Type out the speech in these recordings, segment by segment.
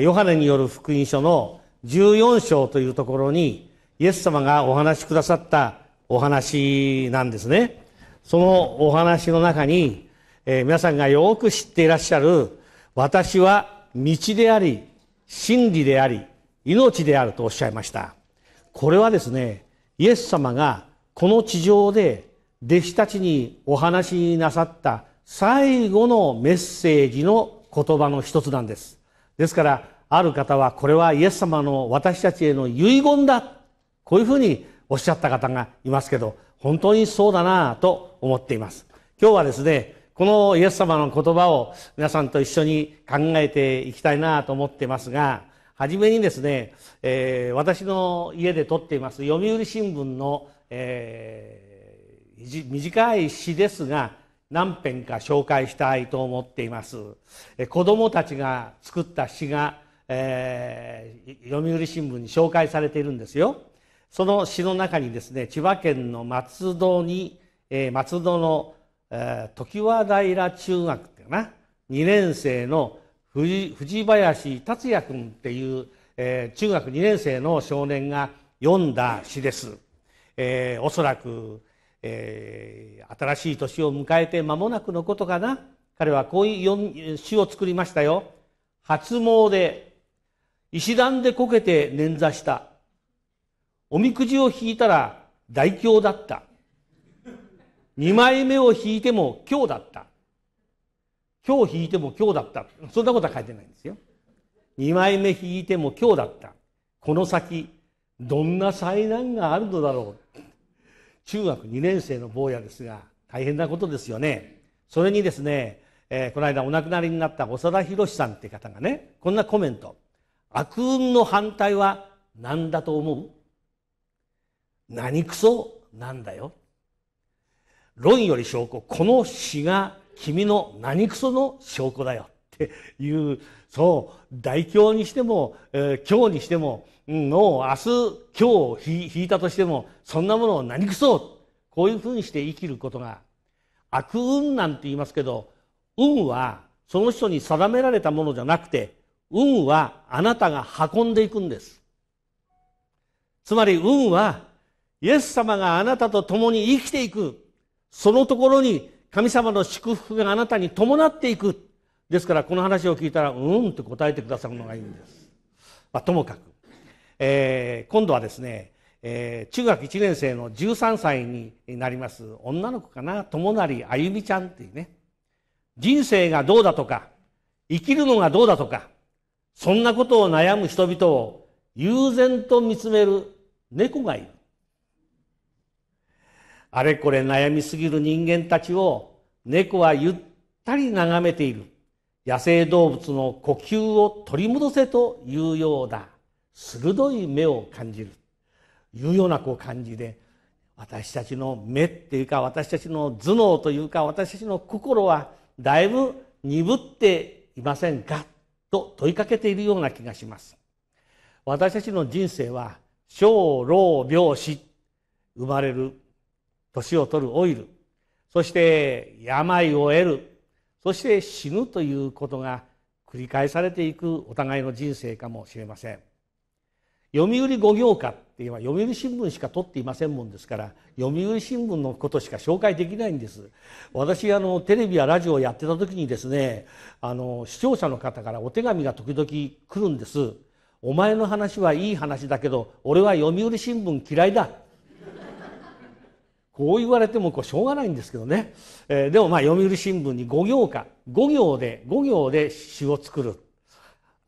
ヨハネによる福音書の14章というところに、イエス様がお話しくださったお話なんですね。そのお話の中に、えー、皆さんがよく知っていらっしゃる、私は道であり、真理であり、命であるとおっしゃいました。これはですね、イエス様がこの地上で弟子たちにお話しなさった最後のメッセージの言葉の一つなんです。ですからある方はこれはイエス様の私たちへの遺言だこういうふうにおっしゃった方がいますけど本当にそうだなと思っています今日はですねこのイエス様の言葉を皆さんと一緒に考えていきたいなと思ってますが初めにですね、えー、私の家で撮っています読売新聞の、えー、短い詩ですが何編か紹介したいと思っています子どもたちが作った詩が、えー、読売新聞に紹介されているんですよその詩の中にですね千葉県の松戸に、えー、松戸の、えー、常盤平中学っていうな2年生の藤林達也君っていう、えー、中学2年生の少年が読んだ詩です、えー、おそらくえー、新しい年を迎えて間もなくのことかな彼はこういう詩を作りましたよ初詣石段でこけて捻挫したおみくじを引いたら大凶だった二枚目を引いても今日だった今日引いても今日だったそんなことは書いてないんですよ二枚目引いても今日だったこの先どんな災難があるのだろう中学2年生の坊やですが、大変なことですよね。それにですね、えー、この間お亡くなりになった長田博さんって方がね、こんなコメント。悪運の反対は何だと思う何クソなんだよ。論より証拠、この詩が君の何クソの証拠だよっていう、そう、大凶にしても、えー、凶にしても、を明日、今日引いたとしても、そんなものを何くそこういうふうにして生きることが、悪運なんて言いますけど、運はその人に定められたものじゃなくて、運はあなたが運んでいくんです。つまり運は、イエス様があなたと共に生きていく。そのところに神様の祝福があなたに伴っていく。ですからこの話を聞いたら、うんって答えてくださるのがいいんです。まあ、ともかく。えー、今度はですね、えー、中学1年生の13歳になります女の子かな友成あゆみちゃんっていうね人生がどうだとか生きるのがどうだとかそんなことを悩む人々を悠然と見つめる猫がいるあれこれ悩みすぎる人間たちを猫はゆったり眺めている野生動物の呼吸を取り戻せというようだ鋭い目を感じるいうようなこう感じで私たちの目っていうか私たちの頭脳というか私たちの心はだいぶ鈍っていませんかと問いかけているような気がします私たちの人生は小老病死生まれる年を取る老いるそして病を得るそして死ぬということが繰り返されていくお互いの人生かもしれません読売五行家っていうのは読売新聞しか取っていませんもんですから読売新聞のことしか紹介できないんです私あのテレビやラジオをやってた時にですねあの視聴者の方からお手紙が時々来るんです「お前の話はいい話だけど俺は読売新聞嫌いだ」こう言われてもこうしょうがないんですけどね、えー、でもまあ読売新聞に5行か五行で5行で詩を作る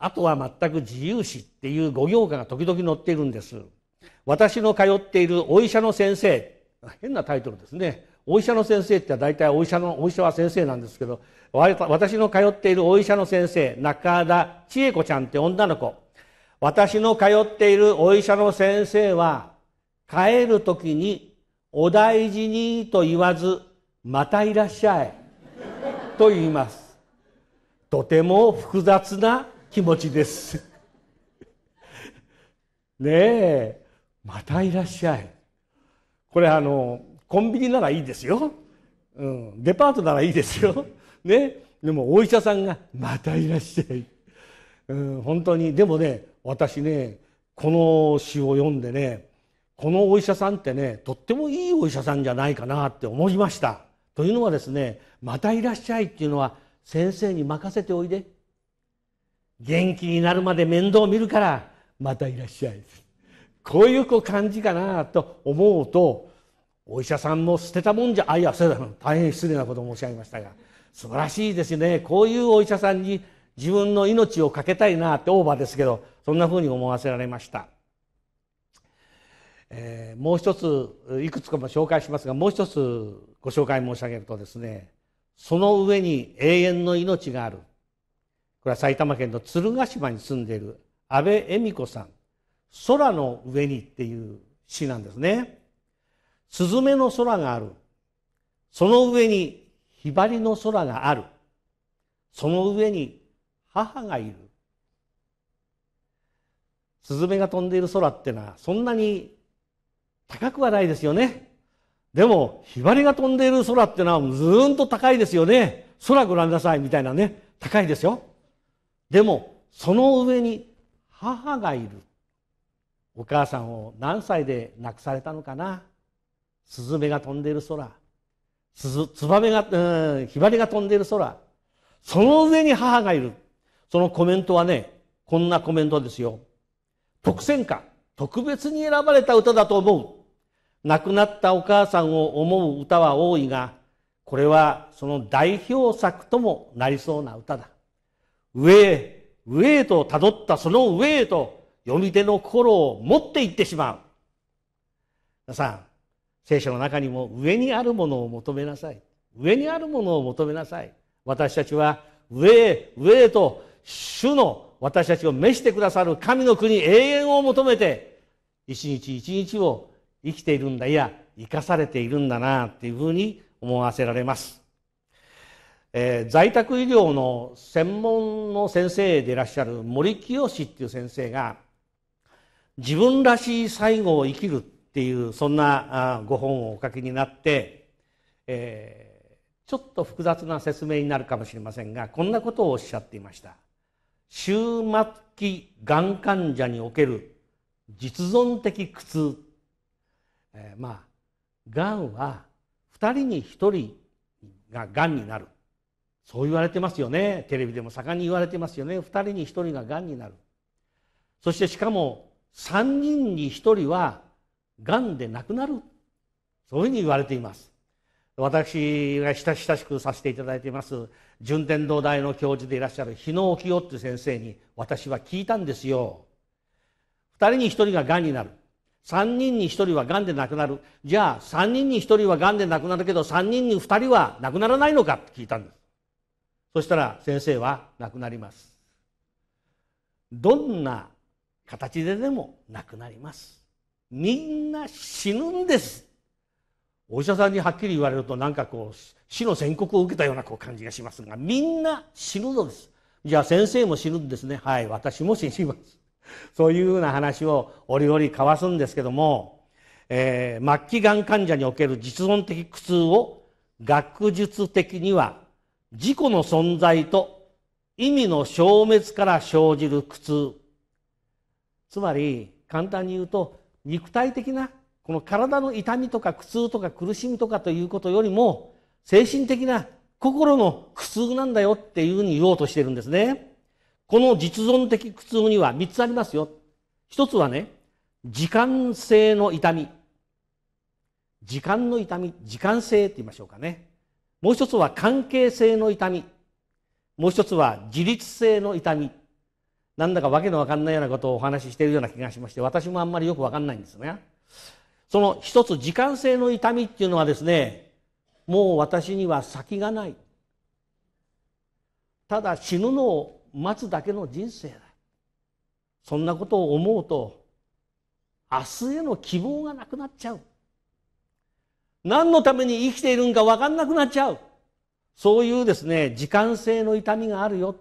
あとは全く自由史っていう5行が時々載っているんです。私の通っているお医者の先生変なタイトルですねお医者の先生って大体お医者のお医者は先生なんですけど私の通っているお医者の先生中田千恵子ちゃんって女の子私の通っているお医者の先生は帰る時に「お大事に」と言わず「またいらっしゃい」と言いますとても複雑な気持ちです。ねえ、またいらっしゃい。これあの、コンビニならいいですよ。うん、デパートならいいですよ。ね。でもお医者さんがまたいらっしゃい。うん、本当に、でもね、私ね、この詩を読んでね、このお医者さんってね、とってもいいお医者さんじゃないかなって思いました。というのはですね、またいらっしゃいっていうのは先生に任せておいで元気になるまで面倒見るからまたいらっしゃいこういう感じかなと思うとお医者さんも捨てたもんじゃあいやそれ、だな大変失礼なことを申し上げましたが素晴らしいですねこういうお医者さんに自分の命を懸けたいなってオーバーですけどそんなふうに思わせられました、えー、もう一ついくつかも紹介しますがもう一つご紹介申し上げるとですねその上に永遠の命があるこれは埼玉県の鶴ヶ島に住んでいる安倍恵美子さん「空の上に」っていう詩なんですね。スズメの空があるその上にひばりの空があるその上に母がいるスズメが飛んでいる空ってのはそんなに高くはないですよね。でも、ひばりが飛んでいる空ってのはずーんと高いですよね。空ご覧なさいみたいなね、高いですよ。でもその上に母がいるお母さんを何歳で亡くされたのかなスズメが飛んでいる空ツバメが、うん、ヒバリが飛んでいる空その上に母がいるそのコメントはねこんなコメントですよ特選歌特別に選ばれた歌だと思う亡くなったお母さんを思う歌は多いがこれはその代表作ともなりそうな歌だ上へ、上へと辿ったその上へと、読み手の心を持っていってしまう。皆さん、聖書の中にも上にあるものを求めなさい。上にあるものを求めなさい。私たちは上へ、上へと、主の私たちを召してくださる神の国永遠を求めて、一日一日を生きているんだ、いや、生かされているんだな、っていうふうに思わせられます。えー、在宅医療の専門の先生でいらっしゃる森清っていう先生が自分らしい最後を生きるっていうそんなご本をお書きになって、えー、ちょっと複雑な説明になるかもしれませんがこんなことをおっしゃっていました終末期がん患者における実存的苦痛、えー、まあがんは2人に1人ががんになるそう言われてますよねテレビでも盛んに言われてますよね2人に1人ががんになるそしてしかも三人に一人は癌で亡くなるそういうふうに言われています私が親しくさせていただいています順天堂大の教授でいらっしゃる日野清って先生に私は聞いたんですよ2人に1人ががんになる3人に1人はがんで亡くなるじゃあ3人に1人はがんで亡くなるけど3人に2人は亡くならないのかって聞いたんですそしたら先生は亡くなりますどんな形ででも亡くなりますみんな死ぬんですお医者さんにはっきり言われるとなんかこう死の宣告を受けたようなこう感じがしますがみんな死ぬのですじゃあ先生も死ぬんですねはい私も死にます そういうような話を折々交わすんですけども、えー、末期がん患者における実存的苦痛を学術的には自己の存在と意味の消滅から生じる苦痛つまり簡単に言うと肉体的なこの体の痛みとか苦痛とか苦しみとかということよりも精神的な心の苦痛なんだよっていうふうに言おうとしてるんですね。この実存的苦痛には3つありますよ。1つはね、時間性の痛み。時間の痛み、時間性って言いましょうかね。もう一つは関係性の痛みもう一つは自律性の痛みなんだかわけのわかんないようなことをお話ししているような気がしまして私もあんまりよくわかんないんですねその一つ時間性の痛みっていうのはですねもう私には先がないただ死ぬのを待つだけの人生だそんなことを思うと明日への希望がなくなっちゃう何のために生きているんか分かんなくなっちゃうそういうですね時間性の痛みがあるよ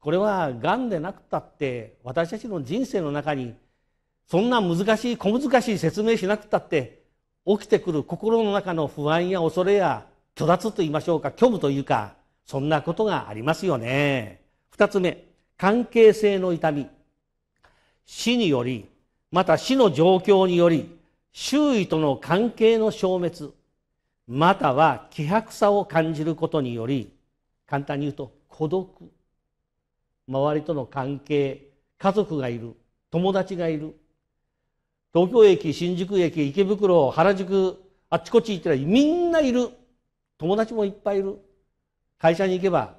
これはがんでなくたって私たちの人生の中にそんな難しい小難しい説明しなくたって起きてくる心の中の不安や恐れや虚脱と言いましょうか虚無というかそんなことがありますよね。二つ目関係性の痛み死によりまた死の状況により周囲との関係の消滅または希薄さを感じることにより簡単に言うと孤独周りとの関係家族がいる友達がいる東京駅新宿駅池袋原宿あっちこっち行ったらみんないる友達もいっぱいいる会社に行けば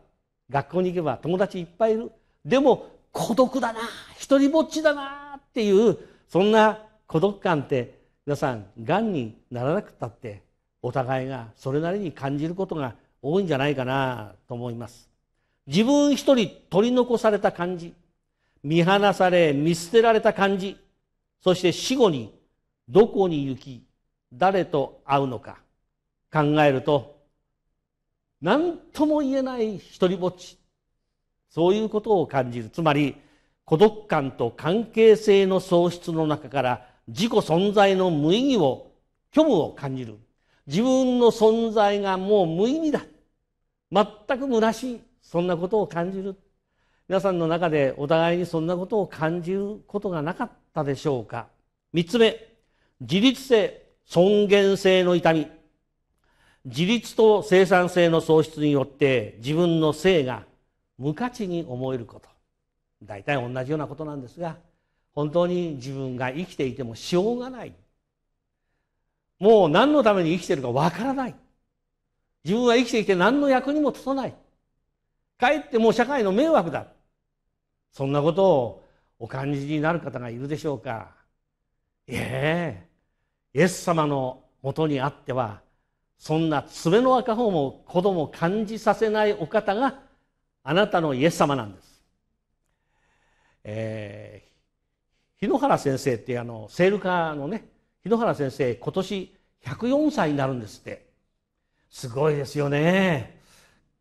学校に行けば友達いっぱいいるでも孤独だな一人ぼっちだなっていうそんな孤独感って皆さんがんにならなくたってお互いがそれなりに感じることが多いんじゃないかなと思います自分一人取り残された感じ見放され見捨てられた感じそして死後にどこに行き誰と会うのか考えると何とも言えない一りぼっちそういうことを感じるつまり孤独感と関係性の喪失の中から自己存在の無意義を、虚無を感じる。自分の存在がもう無意味だ。全く虚しい。そんなことを感じる。皆さんの中でお互いにそんなことを感じることがなかったでしょうか。三つ目、自律性、尊厳性の痛み。自律と生産性の喪失によって自分の性が無価値に思えること。大体同じようなことなんですが、本当に自分が生きていてもしょうがないもう何のために生きてるかわからない自分は生きていて何の役にも立たないかえってもう社会の迷惑だそんなことをお感じになる方がいるでしょうかええイエス様のもとにあってはそんな爪の赤方も子供を感じさせないお方があなたのイエス様なんです。え日野原先生ってあのセールカーのね日野原先生今年104歳になるんですってすごいですよね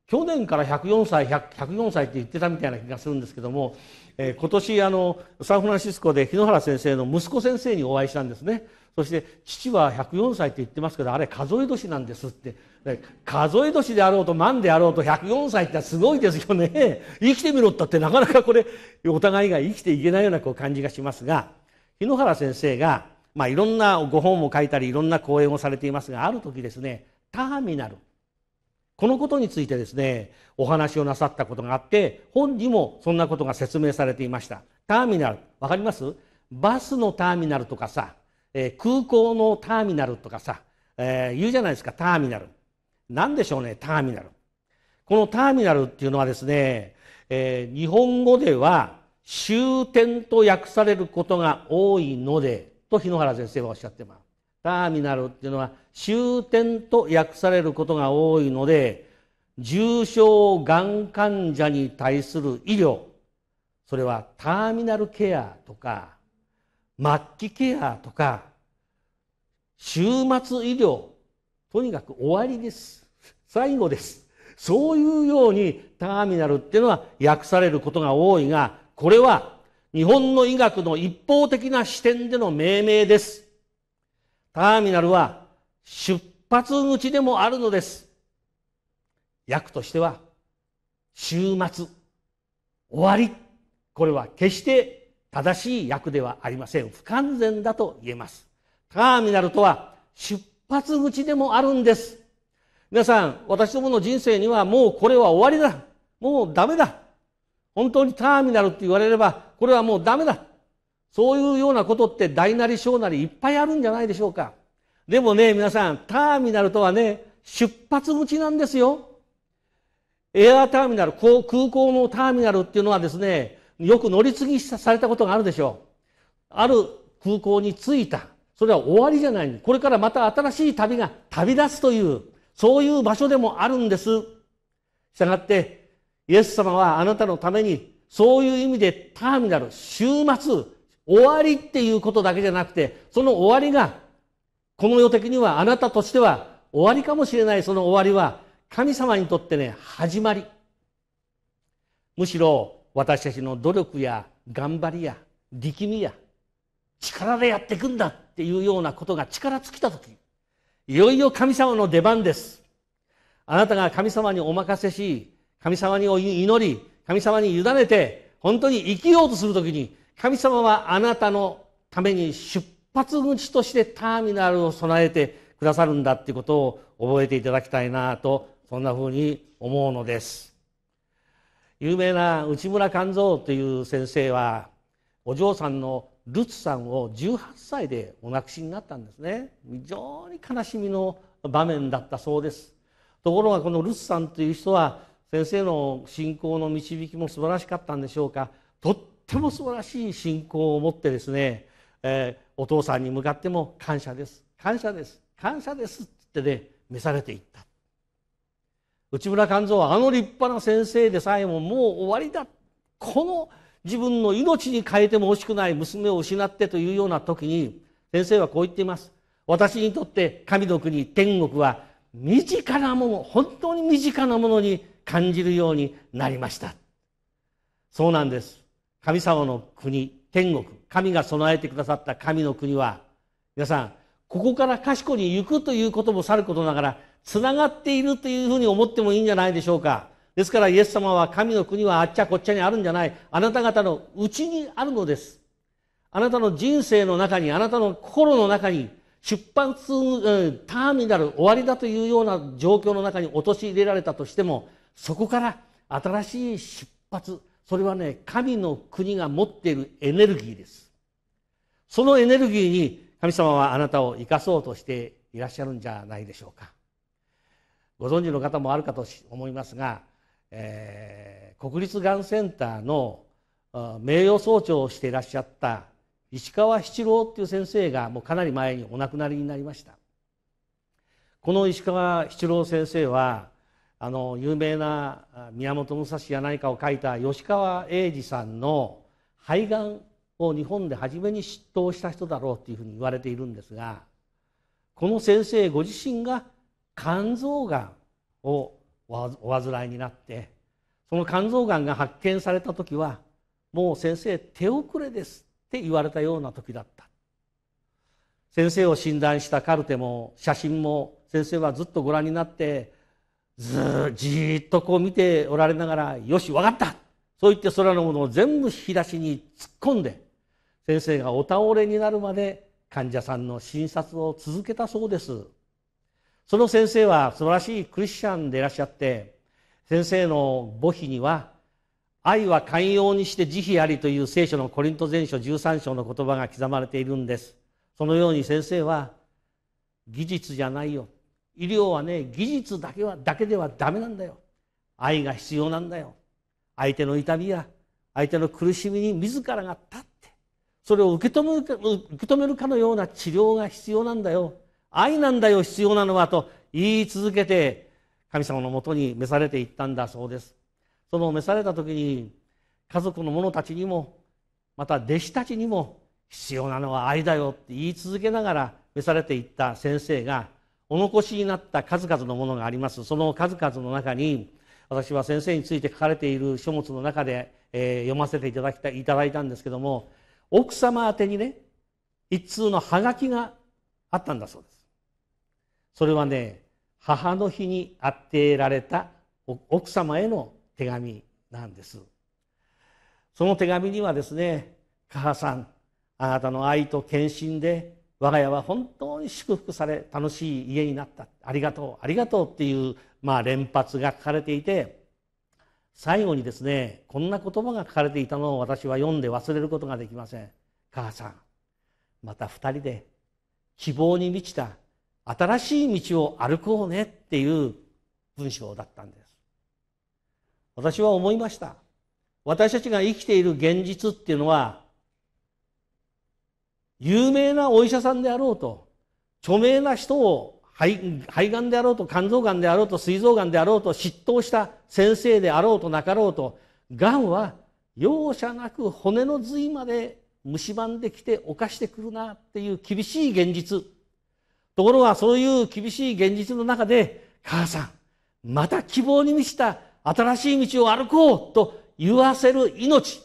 去年から104歳104歳って言ってたみたいな気がするんですけども、えー、今年あのサンフランシスコで日野原先生の息子先生にお会いしたんですねそして父は104歳って言ってますけどあれ数え年なんですって数え年であろうと万であろうと104歳ってすごいですよね。生きてみろったってなかなかこれお互いが生きていけないようなこう感じがしますが、日野原先生が、まあ、いろんなご本を書いたりいろんな講演をされていますが、ある時ですね、ターミナル。このことについてですね、お話をなさったことがあって、本にもそんなことが説明されていました。ターミナル、わかりますバスのターミナルとかさ、えー、空港のターミナルとかさ、えー、言うじゃないですか、ターミナル。何でしょうねターミナルこのターミナルっていうのはですね、えー、日本語では終点と訳されることが多いのでと日野原先生はおっしゃってますターミナルっていうのは終点と訳されることが多いので重症がん患者に対する医療それはターミナルケアとか末期ケアとか終末医療とにかく終わりです。最後です。そういうようにターミナルっていうのは訳されることが多いが、これは日本の医学の一方的な視点での命名です。ターミナルは出発口でもあるのです。訳としては、終末、終わり。これは決して正しい訳ではありません。不完全だと言えます。ターミナルとは出発口でもあるんです。皆さん、私どもの人生にはもうこれは終わりだ。もうダメだ。本当にターミナルって言われれば、これはもうダメだ。そういうようなことって大なり小なりいっぱいあるんじゃないでしょうか。でもね、皆さん、ターミナルとはね、出発口なんですよ。エアーターミナル、空港のターミナルっていうのはですね、よく乗り継ぎされたことがあるでしょう。ある空港に着いた。それは終わりじゃない。これからまた新しい旅が旅立つという、そういう場所でもあるんです。したがって、イエス様はあなたのために、そういう意味でターミナル、終末、終わりっていうことだけじゃなくて、その終わりが、この世的にはあなたとしては終わりかもしれないその終わりは、神様にとってね、始まり。むしろ私たちの努力や頑張りや力みや力でやっていくんだっていうようなことが力尽きた時いよいよ神様の出番ですあなたが神様にお任せし神様に祈り神様に委ねて本当に生きようとする時に神様はあなたのために出発口としてターミナルを備えてくださるんだっていうことを覚えていただきたいなとそんなふうに思うのです有名な内村勘三という先生はお嬢さんのルツさんを18歳でお亡くしになったんですね非常に悲しみの場面だったそうですところがこのルツさんという人は先生の信仰の導きも素晴らしかったんでしょうかとっても素晴らしい信仰を持ってですね、えー、お父さんに向かっても感謝です感謝です感謝ですってね召されていった内村勘三はあの立派な先生でさえももう終わりだこの自分の命に変えても欲しくない娘を失ってというような時に先生はこう言っています私にとって神の国天国は身近なもの本当に身近なものに感じるようになりましたそうなんです神様の国天国神が備えてくださった神の国は皆さんここから賢に行くということもさることながらつながっているというふうに思ってもいいんじゃないでしょうかですからイエス様は神の国はあっちゃこっちゃにあるんじゃないあなた方のうちにあるのですあなたの人生の中にあなたの心の中に出発、うターミナル終わりだというような状況の中に陥れられたとしてもそこから新しい出発それはね神の国が持っているエネルギーですそのエネルギーに神様はあなたを生かそうとしていらっしゃるんじゃないでしょうかご存知の方もあるかと思いますがえー、国立がんセンターの名誉総長をしていらっしゃった石川七郎っていう先生がもうかなり前にお亡くなりになりましたこの石川七郎先生はあの有名な宮本武蔵や何かを書いた吉川英治さんの肺がんを日本で初めに執刀した人だろうというふうに言われているんですがこの先生ご自身が肝臓がんをお患いになってその肝臓がんが発見された時はもう先生手遅れですって言われたような時だった先生を診断したカルテも写真も先生はずっとご覧になってずじっとこう見ておられながら「よし分かった!」そう言って空のものを全部引き出しに突っ込んで先生がお倒れになるまで患者さんの診察を続けたそうですその先生は素晴らしいクリスチャンでいらっしゃって先生の母碑には「愛は寛容にして慈悲あり」という聖書のコリント前書13章の言葉が刻まれているんですそのように先生は技術じゃないよ医療はね技術だけはだけではダメなんだよ愛が必要なんだよ相手の痛みや相手の苦しみに自らが立ってそれを受け止めるかのような治療が必要なんだよ愛なんだよ必要なのはと言い続けて神様のもとに召されていったんだそうですその召された時に家族の者たちにもまた弟子たちにも必要なのは愛だよって言い続けながら召されていった先生がお残しになった数々のものがありますその数々の中に私は先生について書かれている書物の中で、えー、読ませていただきたいただいたんですけども奥様宛にね一通のハガキがあったんだそうですそれはね母の日に宛てられた奥様への手紙なんですその手紙にはですね「母さんあなたの愛と献身で我が家は本当に祝福され楽しい家になったありがとうありがとう」っていう、まあ、連発が書かれていて最後にですねこんな言葉が書かれていたのを私は読んで忘れることができません。母さんまた2人で希望に満ちた新しい道を歩こうねっていう文章だったんです。私は思いました。私たちが生きている現実っていうのは、有名なお医者さんであろうと、著名な人を肺肺がんであろうと肝臓がんであろうと膵臓がんであろうと嫉妬した先生であろうとなかろうとがんは容赦なく骨の髄まで蝕んできて犯してくるなっていう厳しい現実ところがそういう厳しい現実の中で、母さん、また希望に満ちた新しい道を歩こうと言わせる命。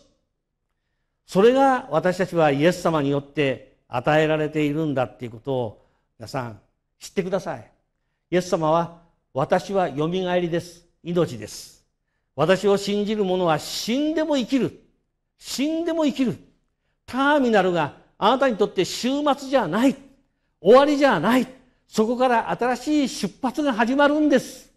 それが私たちはイエス様によって与えられているんだっていうことを皆さん知ってください。イエス様は私はよみがえりです。命です。私を信じる者は死んでも生きる。死んでも生きる。ターミナルがあなたにとって終末じゃない。終わりじゃない。そこから新しい出発が始まるんです。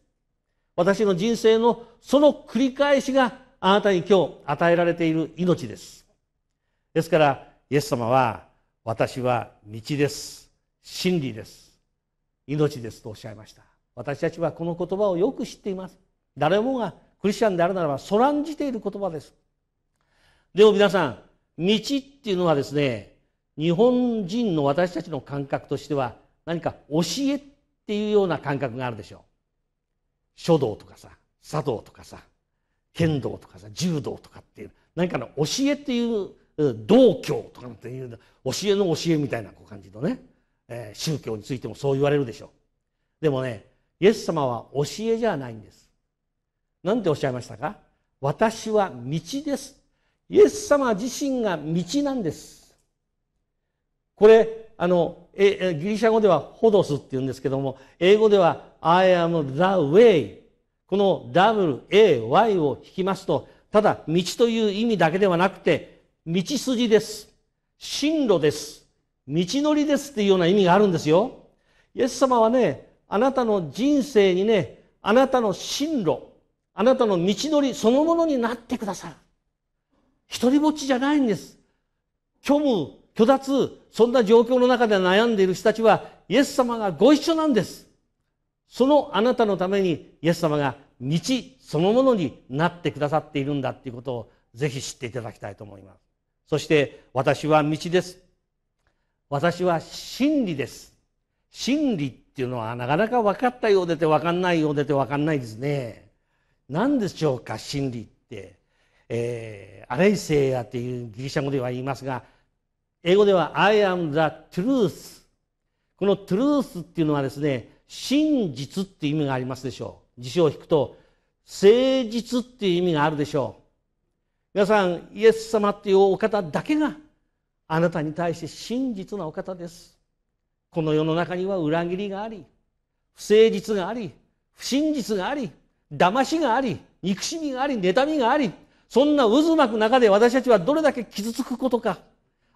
私の人生のその繰り返しがあなたに今日与えられている命です。ですから、イエス様は、私は道です。真理です。命ですとおっしゃいました。私たちはこの言葉をよく知っています。誰もがクリスチャンであるならば、そらんじている言葉です。でも皆さん、道っていうのはですね、日本人の私たちの感覚としては何か教えっていうような感覚があるでしょう書道とかさ茶道とかさ剣道とかさ柔道とかっていう何かの教えっていう道教とかっていう教えの教えみたいな感じのね、えー、宗教についてもそう言われるでしょうでもねイエス様は教えじゃないんです何ておっしゃいましたか私は道ですイエス様自身が道なんですこれ、あの、えギリシャ語ではホドスって言うんですけども、英語では I am the way。この WAY を引きますと、ただ道という意味だけではなくて、道筋です。進路です。道のりですっていうような意味があるんですよ。イエス様はね、あなたの人生にね、あなたの進路、あなたの道のりそのものになってくださる。一人ぼっちじゃないんです。虚無、虚脱、そんな状況の中で悩んでいる人たちは、イエス様がご一緒なんです。そのあなたのために、イエス様が道そのものになってくださっているんだっていうことを、ぜひ知っていただきたいと思います。そして、私は道です。私は真理です。真理っていうのはなかなか分かったようでて分かんないようでて分かんないですね。何でしょうか真理って。えー、アレイセイヤというギリシャ語では言いますが英語では I am the truth この truth っていうのはですね真実っていう意味がありますでしょう辞書を引くと誠実っていう意味があるでしょう皆さんイエス様っていうお方だけがあなたに対して真実なお方ですこの世の中には裏切りがあり不誠実があり不真実があり騙しがあり憎しみがあり妬みがありそんな渦巻く中で私たちはどれだけ傷つくことか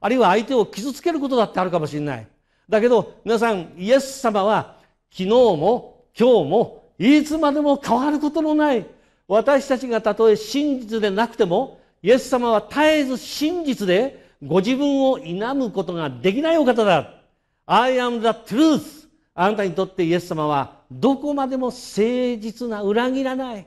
あるいは相手を傷つけることだってあるかもしれないだけど皆さんイエス様は昨日も今日もいつまでも変わることのない私たちがたとえ真実でなくてもイエス様は絶えず真実でご自分を否むことができないお方だ I am the truth あなたにとってイエス様はどこまでも誠実な裏切らない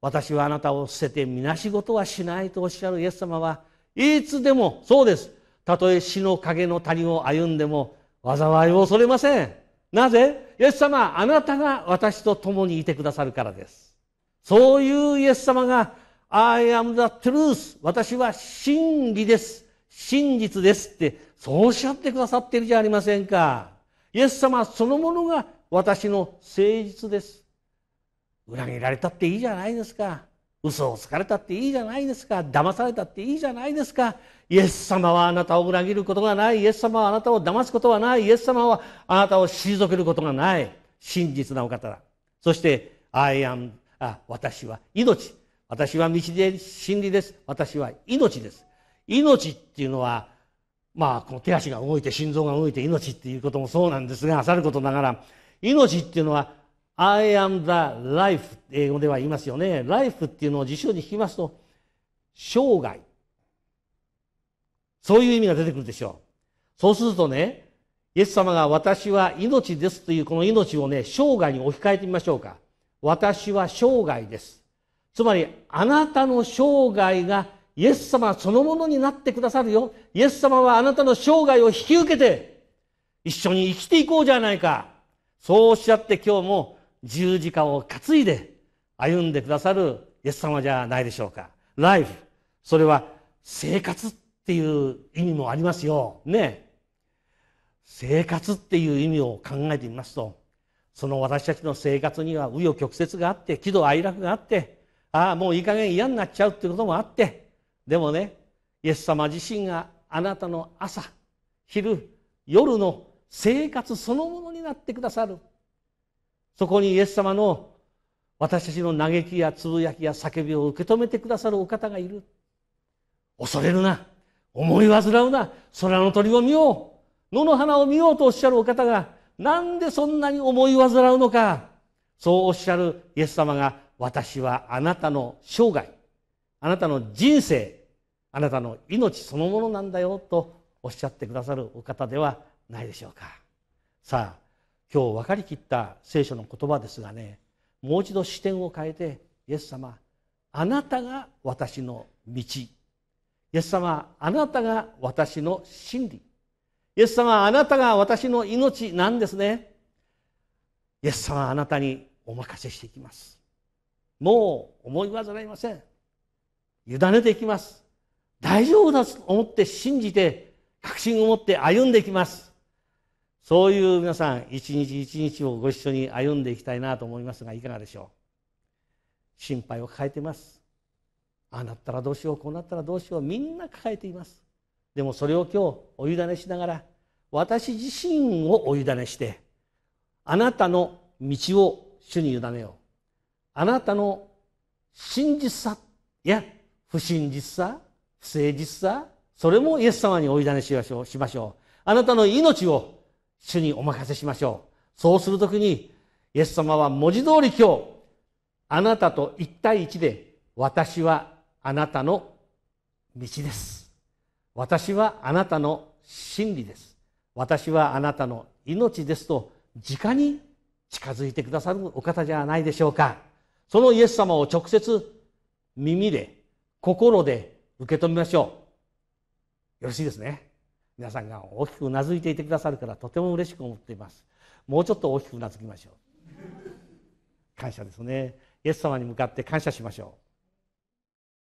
私はあなたを捨ててみなし事はしないとおっしゃるイエス様はいつでもそうですたとえ死の影の谷を歩んでも災いを恐れませんなぜイエス様あなたが私と共にいてくださるからですそういうイエス様が I am the truth 私は真理です真実ですってそうおっしゃってくださってるじゃありませんかイエス様そのものが私の誠実です裏切られたっていいじゃないですか嘘をつかれたっていいじゃないですか騙されたっていいじゃないですかイエス様はあなたを裏切ることがないイエス様はあなたを騙すことはないイエス様はあなたを退けることがない真実なお方だそして「I am あ私は命私は道で真理です私は命です」命っていうのはまあこの手足が動いて心臓が動いて命っていうこともそうなんですがさることながら命っていうのは I am the life 英語では言いますよね。life っていうのを辞書に引きますと、生涯。そういう意味が出てくるでしょう。そうするとね、イエス様が私は命ですというこの命をね、生涯に置き換えてみましょうか。私は生涯です。つまり、あなたの生涯がイエス様そのものになってくださるよ。イエス様はあなたの生涯を引き受けて、一緒に生きていこうじゃないか。そうおっしゃって今日も十字架を担いで歩んでくださるイエス様じゃないでしょうか。ライフ。それは生活っていう意味もありますよ。ね。生活っていう意味を考えてみますと、その私たちの生活には紆余曲折があって、喜怒哀楽があって、ああ、もういい加減嫌になっちゃうっていうこともあって、でもね、イエス様自身があなたの朝、昼、夜の生活そのものになってくださる。そこにイエス様の私たちの嘆きやつぶやきや叫びを受け止めてくださるお方がいる。恐れるな。思い煩うな。空の鳥を見よう。野の花を見ようとおっしゃるお方が、なんでそんなに思い煩うのか。そうおっしゃるイエス様が、私はあなたの生涯、あなたの人生、あなたの命そのものなんだよとおっしゃってくださるお方ではないでしょうか。さあ、今日分かりきった聖書の言葉ですがねもう一度視点を変えてイエス様あなたが私の道イエス様あなたが私の真理イエス様あなたが私の命なんですねイエス様あなたにお任せしていきますもう思い煩いません委ねていきます大丈夫だと思って信じて確信を持って歩んでいきますそういう皆さん一日一日をご一緒に歩んでいきたいなと思いますがいかがでしょう心配を抱えていますああなったらどうしようこうなったらどうしようみんな抱えていますでもそれを今日お委ねしながら私自身をお委ねしてあなたの道を主に委ねようあなたの真実さいや不真実さ不誠実さそれもイエス様にお委ねしましょうあなたの命を主にお任せしましょうそうする時にイエス様は文字通り今日あなたと1対1で私はあなたの道です私はあなたの真理です私はあなたの命ですと直に近づいてくださるお方じゃないでしょうかそのイエス様を直接耳で心で受け止めましょうよろしいですね皆さんが大きくうなずいていてくださるからとても嬉しく思っていますもうちょっと大きくうなずきましょう感謝ですねイエス様に向かって感謝しましょう